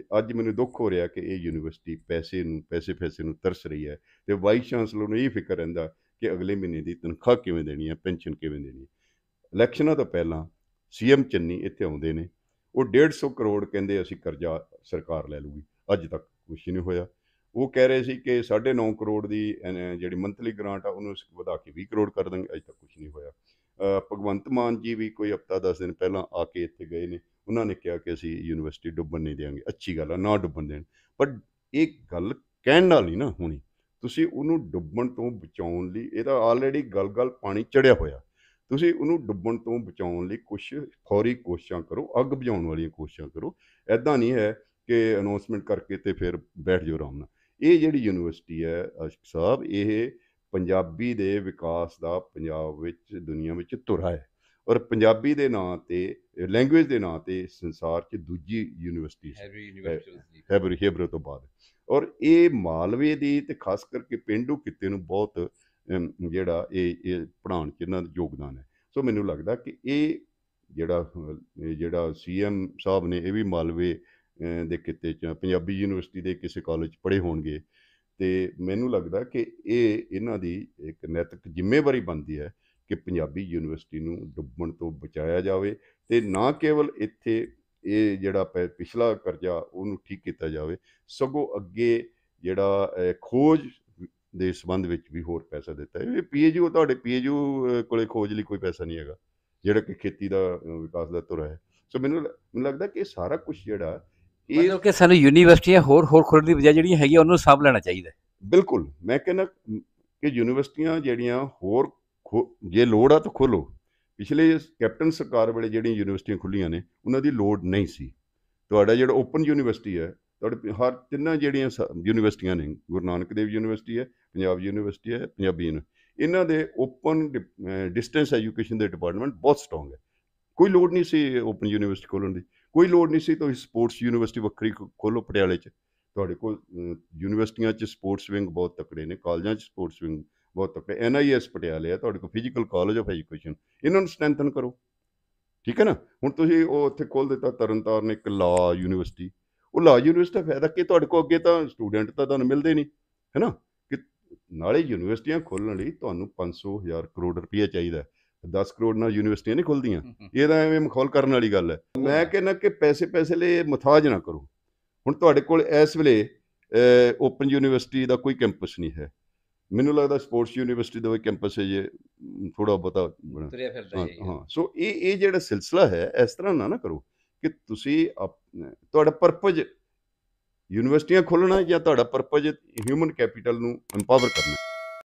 ਤੇ ਅੱਜ ਮੈਨੂੰ ਦੁੱਖ ਹੋ ਰਿਹਾ ਕਿ ਇਹ ਯੂਨੀਵਰਸਿਟੀ ਪੈਸੇ ਨੂੰ ਪੈਸੇ ਫੈਸੇ ਨੂੰ ਤਰਸ ਰਹੀ ਹੈ ਤੇ ਵਾਈਸ ਚਾਂਸਲਰ ਨੂੰ ਇਹ ਫਿਕਰ ਰਹਿੰਦਾ ਕਿ ਅਗਲੇ ਮਹੀਨੇ ਦੀ ਤਨਖਾਹ ਕਿਵੇਂ ਦੇਣੀ ਹੈ ਪੈਨਸ਼ਨ ਕਿਵੇਂ ਦੇਣੀ ਹੈ ਇਲੈਕਸ਼ਨਾਂ ਤੋਂ ਪਹਿਲਾਂ ਸੀਐਮ ਚੰਨੀ ਇੱਥੇ ਆਉਂਦੇ ਨੇ ਉਹ 150 ਕਰੋੜ ਕਹਿੰਦੇ ਅਸੀਂ ਕਰਜ਼ਾ ਸਰਕਾਰ ਲੈ ਲੂਗੀ ਅੱਜ ਤੱਕ ਕੁਝ ਨਹੀਂ ਹੋਇਆ ਉਹ ਕਹਿ ਰਹੇ ਸੀ ਕਿ 9.5 ਕਰੋੜ ਦੀ ਜਿਹੜੀ ਮੰਥਲੀ ਗ੍ਰਾਂਟ ਆ ਉਹਨੂੰ ਵਧਾ ਕੇ 20 ਕਰੋੜ ਕਰ ਦਾਂਗੇ ਅਜੇ ਤੱਕ ਕੁਝ ਨਹੀਂ ਹੋਇਆ ਭਗਵੰਤ ਮਾਨ ਜੀ ਵੀ ਕੋਈ ਹਫਤਾ 10 ਦਿਨ ਪਹਿਲਾਂ ਆ ਕੇ ਇੱਥੇ ਗਏ ਨੇ ਉਹਨਾਂ ਨੇ ਕਿਹਾ ਕਿ ਅਸੀਂ ਯੂਨੀਵਰਸਿਟੀ ਡੁੱਬਣ ਨਹੀਂ ਦੇਵਾਂਗੇ ਅੱਛੀ ਗੱਲ ਆ ਨਾ ਡੁੱਬਣ ਦੇਣ ਪਰ ਇਹ ਗੱਲ ਕਹਿਣ ਨਾਲ ਨਹੀਂ ਨਾ ਹੋਣੀ ਤੁਸੀਂ ਉਹਨੂੰ ਡੁੱਬਣ ਤੋਂ ਬਚਾਉਣ ਲਈ ਇਹ ਤਾਂ ਆਲਰੇਡੀ ਗਲ-ਗਲ ਪਾਣੀ ਚੜਿਆ ਹੋਇਆ ਤੁਸੀਂ ਉਹਨੂੰ ਡੁੱਬਣ ਤੋਂ ਬਚਾਉਣ ਲਈ ਕੁਝ ਫੌਰੀ ਕੋਸ਼ਿਸ਼ਾਂ ਕਰੋ ਅੱਗ ਬੁਝਾਉਣ ਵਾਲੀਆਂ ਕੋਸ਼ਿਸ਼ਾਂ ਕਰੋ ਐਦਾਂ ਨਹੀਂ ਹੈ ਕਿ ਅਨਾਉਂਸਮੈਂਟ ਕਰਕੇ ਤੇ ਫਿਰ ਬੈਠ ਜਾਓ ਆਰਾਮ ਨਾਲ ਇਹ ਜਿਹੜੀ ਯੂਨੀਵਰਸਿਟੀ ਹੈ ਅਸ਼ਕ ਸਾਹਿਬ ਇਹ ਪੰਜਾਬੀ ਦੇ ਵਿਕਾਸ ਦਾ ਪੰਜਾਬ ਵਿੱਚ ਦੁਨੀਆ ਵਿੱਚ ਧੁਰਾ ਹੈ ਔਰ ਪੰਜਾਬੀ ਦੇ ਨਾਂ ਤੇ ਲੈਂਗੁਏਜ ਦੇ ਨਾਂ ਤੇ ਸੰਸਾਰ 'ਚ ਦੂਜੀ ਯੂਨੀਵਰਸਿਟੀ ਹੈਬਰ ਹੈਬਰ ਤੋਂ ਬਾਅਦ ਔਰ ਇਹ ਮਾਲਵੇ ਦੀ ਤੇ ਖਾਸ ਕਰਕੇ ਪਿੰਡੂ ਕਿਤੇ ਨੂੰ ਬਹੁਤ ਜਿਹੜਾ ਇਹ ਇਹ ਪੜਾਉਣ 'ਚ ਇਹਨਾਂ ਦਾ ਯੋਗਦਾਨ ਹੈ ਸੋ ਮੈਨੂੰ ਲੱਗਦਾ ਕਿ ਇਹ ਜਿਹੜਾ ਜਿਹੜਾ ਸੀਐਮ ਸਾਹਿਬ ਨੇ ਇਹ ਵੀ ਮਾਲਵੇ ਦੇ ਕਿਤੇ ਚ ਪੰਜਾਬੀ ਯੂਨੀਵਰਸਿਟੀ ਦੇ ਕਿਸੇ ਕਾਲਜ ਪੜ੍ਹੇ ਹੋਣਗੇ ਤੇ ਮੈਨੂੰ ਲੱਗਦਾ ਕਿ ਇਹ ਇਹਨਾਂ ਦੀ ਇੱਕ ਨੈਤਿਕ ਜ਼ਿੰਮੇਵਾਰੀ ਬਣਦੀ ਹੈ ਕਿ ਪੰਜਾਬੀ ਯੂਨੀਵਰਸਿਟੀ ਨੂੰ ਡੁੱਬਣ ਤੋਂ ਬਚਾਇਆ ਜਾਵੇ ਤੇ ਨਾ ਕੇਵਲ ਇੱਥੇ ਇਹ ਜਿਹੜਾ ਪਿਛਲਾ ਕਰਜ਼ਾ ਉਹਨੂੰ ਠੀਕ ਕੀਤਾ ਜਾਵੇ ਸਗੋਂ ਅੱਗੇ ਜਿਹੜਾ ਖੋਜ ਦੇ ਸੰਬੰਧ ਵਿੱਚ ਵੀ ਹੋਰ ਪੈਸਾ ਦਿੱਤਾ ਇਹ ਪੀਏਯੂ ਤੁਹਾਡੇ ਪੀਏਯੂ ਕੋਲੇ ਖੋਜ ਲਈ ਕੋਈ ਪੈਸਾ ਨਹੀਂ ਹੈਗਾ ਜਿਹੜਾ ਕਿ ਖੇਤੀ ਦਾ ਵਿਕਾਸ ਦਾ ਤੁਰ ਹੈ ਸੋ ਮੈਨੂੰ ਮੈਨੂੰ ਲੱਗਦਾ ਕਿ ਇਹ ਸਾਰਾ ਕੁਝ ਜਿਹੜਾ ਇਹ ਮਤਲਬ ਕਿ ਸਾਨੂੰ ਯੂਨੀਵਰਸਿਟੀਆਂ ਹੋਰ ਹੋਰ ਖੋਲਣ ਦੀ ਬਜਾਏ ਜਿਹੜੀਆਂ ਹੈਗੀਆਂ ਉਹਨਾਂ ਨੂੰ ਸਾਂਭ ਲੈਣਾ ਚਾਹੀਦਾ ਬਿਲਕੁਲ ਮੈਂ ਕਹਿੰਦਾ ਕਿ ਯੂਨੀਵਰਸਿਟੀਆਂ ਜਿਹੜੀਆਂ ਹੋਰ ਜੇ ਲੋੜ ਆ ਤਾਂ ਖੋਲੋ ਪਿਛਲੇ ਕੈਪਟਨ ਸਰਕਾਰ ਵੇਲੇ ਜਿਹੜੀਆਂ ਯੂਨੀਵਰਸਿਟੀਆਂ ਖੁੱਲੀਆਂ ਨੇ ਉਹਨਾਂ ਦੀ ਲੋੜ ਨਹੀਂ ਸੀ ਤੁਹਾਡਾ ਜਿਹੜਾ ਓਪਨ ਯੂਨੀਵਰਸਿਟੀ ਹੈ ਤੁਹਾਡੇ ਹਰ ਤਿੰਨਾਂ ਜਿਹੜੀਆਂ ਯੂਨੀਵਰਸਿਟੀਆਂ ਨੇ ਗੁਰੂ ਨਾਨਕ ਦੇਵ ਯੂਨੀਵਰਸਿਟੀ ਹੈ ਪੰਜਾਬ ਯੂਨੀਵਰਸਿਟੀ ਹੈ ਪੰਜਾਬੀ ਇਹਨਾਂ ਦੇ ਓਪਨ ਡਿਸਟੈਂਸ ਐਜੂਕੇਸ਼ਨ ਦੇ ਡਿਪਾਰਟਮੈਂਟ ਬਹੁਤ ਸਟਰੋਂਗ ਹੈ ਕੋਈ ਲੋੜ ਨਹੀਂ ਸੀ ਓਪਨ ਯੂਨੀਵਰਸਿਟੀ ਖੋਲਣ ਦੀ ਕੋਈ ਲੋੜ ਨਹੀਂ ਸੀ ਤਾਂ ਸਪੋਰਟਸ ਯੂਨੀਵਰਸਿਟੀ ਵੱਖਰੀ ਖੋਲੋ ਪਟਿਆਲੇ 'ਚ ਤੁਹਾਡੇ ਕੋਲ ਯੂਨੀਵਰਸਿਟੀਆਂ 'ਚ ਸਪੋਰਟਸ ਵਿੰਗ ਬਹੁਤ ਤਕੜੇ ਨੇ ਕਾਲਜਾਂ 'ਚ ਸਪੋਰਟਸ ਵਿੰਗ ਬਹੁਤ ਤਕੜੇ ਐਨਆਈਐਸ ਪਟਿਆਲੇ ਆ ਤੁਹਾਡੇ ਕੋਲ ਫਿਜ਼ੀਕਲ ਕਾਲਜ ਆਫ ਐਜੂਕੇਸ਼ਨ ਇਹਨਾਂ ਨੂੰ ਸਟਰੈਂਥਨ ਕਰੋ ਠੀਕ ਹੈ ਨਾ ਹੁਣ ਤੁਸੀਂ ਉਹ ਉੱਥੇ ਖੋਲ ਦਿੱਤਾ ਤਰਨਤਾਰਨ ਇੱਕ ਲਾ ਯੂਨੀਵਰਸਿਟੀ ਉਹ ਲਾ ਯੂਨੀਵਰਸਿਟੀ ਦਾ ਫਾਇਦਾ ਕੀ ਤੁਹਾਡੇ ਕੋਲ ਅੱਗੇ ਤਾਂ ਸਟੂਡੈਂਟ ਤਾਂ ਤੁਹਾਨੂੰ ਮਿਲਦੇ ਨਹੀਂ ਹੈ ਨਾ ਕਿ ਨਾਲੇ ਯੂਨੀਵਰਸਿਟੀਆਂ ਖੋਲਣ ਲਈ ਤੁਹਾਨੂੰ 500000 ਕਰੋੜ ਰੁਪਏ ਚਾਹੀਦਾ 10 ਕਰੋੜ ਨਾਲ ਯੂਨੀਵਰਸਿਟੀਆਂ ਨਹੀਂ ਖੁੱਲਦੀਆਂ ਇਹ ਤਾਂ ਐਵੇਂ ਮਖੌਲ ਕਰਨ ਵਾਲੀ ਗੱਲ ਹੈ ਮੈਂ ਕਹਿੰਦਾ ਕਿ ਪੈਸੇ ਪੈਸੇ ਲਈ ਮਥਾਜ ਨਾ ਕਰੋ ਹੁਣ ਤੁਹਾਡੇ ਕੋਲ ਇਸ ਵੇਲੇ ਓਪਨ ਯੂਨੀਵਰਸਿਟੀ ਦਾ ਕੋਈ ਕੈਂਪਸ ਨਹੀਂ ਹੈ ਮੈਨੂੰ ਲੱਗਦਾ ਸਪੋਰਟਸ ਯੂਨੀਵਰਸਿਟੀ ਦਾ ਵੀ ਕੈਂਪਸ ਹੈ ਜੇ ਥੋੜਾ ਬਤਾ ਫਿਰਦਾ ਹੈ ਹਾਂ ਸੋ ਇਹ ਇਹ ਜਿਹੜਾ ਸਿਲਸਿਲਾ ਹੈ ਇਸ ਤਰ੍ਹਾਂ ਨਾ ਨਾ ਕਰੋ ਕਿ ਤੁਸੀਂ ਤੁਹਾਡਾ ਪਰਪਸ ਯੂਨੀਵਰਸਿਟੀਆਂ ਖੋਲਣਾ ਜਾਂ ਤੁਹਾਡਾ ਪਰਪਸ ਹਿਊਮਨ ਕੈਪੀਟਲ ਨੂੰ ਇੰਪਾਵਰ ਕਰਨਾ